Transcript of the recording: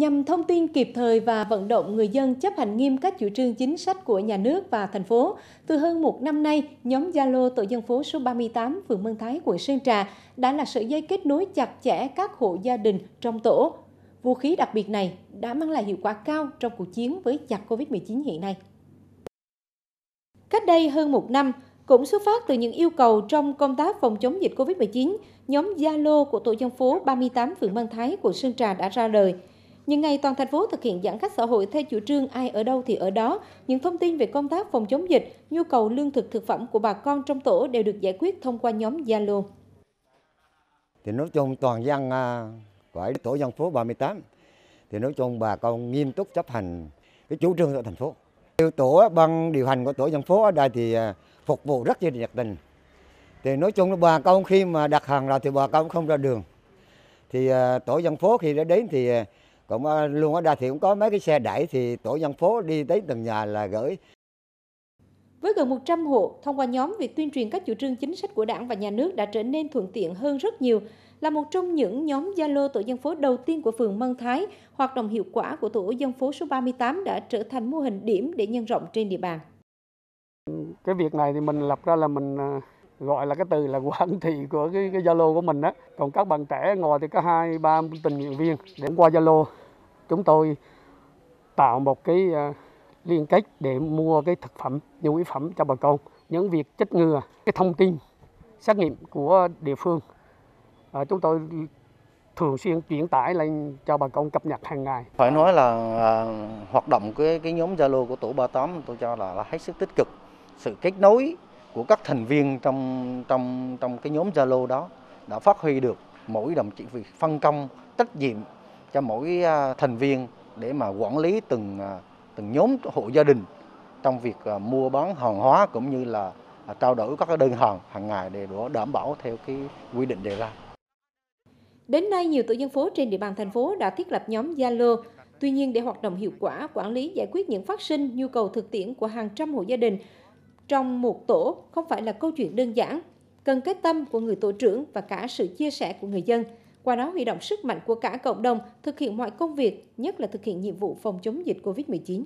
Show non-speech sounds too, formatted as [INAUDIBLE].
nhằm thông tin kịp thời và vận động người dân chấp hành nghiêm các chủ trương chính sách của nhà nước và thành phố. Từ hơn một năm nay, nhóm Zalo tổ dân phố số 38 phường Mân Thái, quận Sơn Trà đã là sợi dây kết nối chặt chẽ các hộ gia đình trong tổ. Vũ khí đặc biệt này đã mang lại hiệu quả cao trong cuộc chiến với chặt Covid-19 hiện nay. Cách đây hơn một năm, cũng xuất phát từ những yêu cầu trong công tác phòng chống dịch COVID-19, nhóm Zalo của tổ dân phố 38 phường Mân Thái của Sơn Trà đã ra đời – những ngày toàn thành phố thực hiện giãn cách xã hội theo chủ trương ai ở đâu thì ở đó, những thông tin về công tác phòng chống dịch, nhu cầu lương thực thực phẩm của bà con trong tổ đều được giải quyết thông qua nhóm Zalo. Thì nói chung toàn dân gọi à, tổ dân phố 38 thì nói chung bà con nghiêm túc chấp hành cái chủ trương của thành phố. Điều tổ à, ban điều hành của tổ dân phố ở đây thì à, phục vụ rất là nhiệt tình. Thì nói chung bà con khi mà đặt hàng rồi thì bà con không ra đường. Thì tổ dân phố khi đã đến thì cũng ờ, luôn ở đây thì cũng có mấy cái xe đẩy thì tổ dân phố đi tới từng nhà là gửi với gần 100 hộ, thông qua nhóm, việc tuyên truyền các chủ trương chính sách của đảng và nhà nước đã trở nên thuận tiện hơn rất nhiều, là một trong những nhóm Zalo tổ dân phố đầu tiên của phường Mân Thái, hoạt động hiệu quả của tổ dân phố số 38 đã trở thành mô hình điểm để nhân rộng trên địa bàn. Cái việc này thì mình lập ra là mình ờ, gọi là cái từ là quản [LAUGHS] thị của cái Zalo của mình đó. Còn các bạn trẻ ngồi thì có hai ba tình nguyện viên để qua Zalo chúng tôi tạo một cái ờ, liên kết để mua cái thực phẩm, nhu yếu phẩm cho bà con. Những việc chích ngừa, cái thông tin xét nghiệm của địa phương à, chúng tôi thường xuyên chuyển tải lên cho bà con cập nhật hàng ngày. Phải nói là à, hoạt động cái cái nhóm Zalo của tổ ba tám tôi cho là, là hết sức tích cực. Sự kết nối của các thành viên trong trong trong cái nhóm Zalo đó đã phát huy được mỗi đồng chí việc phân công trách nhiệm cho mỗi à, thành viên để mà quản lý từng à, từng nhóm hộ gia đình trong việc à, mua bán hàng hóa cũng như là trao đổi các đơn hàng hàng ngày để đảm bảo theo cái quy định đề ra. Đến nay, nhiều tổ dân phố trên địa bàn thành phố đã thiết lập nhóm Zalo. Tuy nhiên, để hoạt động hiệu quả, quản lý giải quyết những phát sinh, nhu cầu thực tiễn của hàng trăm hộ gia đình trong một tổ không phải là câu chuyện đơn giản, cần cái tâm của người tổ trưởng và cả sự chia sẻ của người dân qua đó huy động sức mạnh của cả cộng đồng thực hiện mọi công việc, nhất là thực hiện nhiệm vụ phòng chống dịch COVID-19.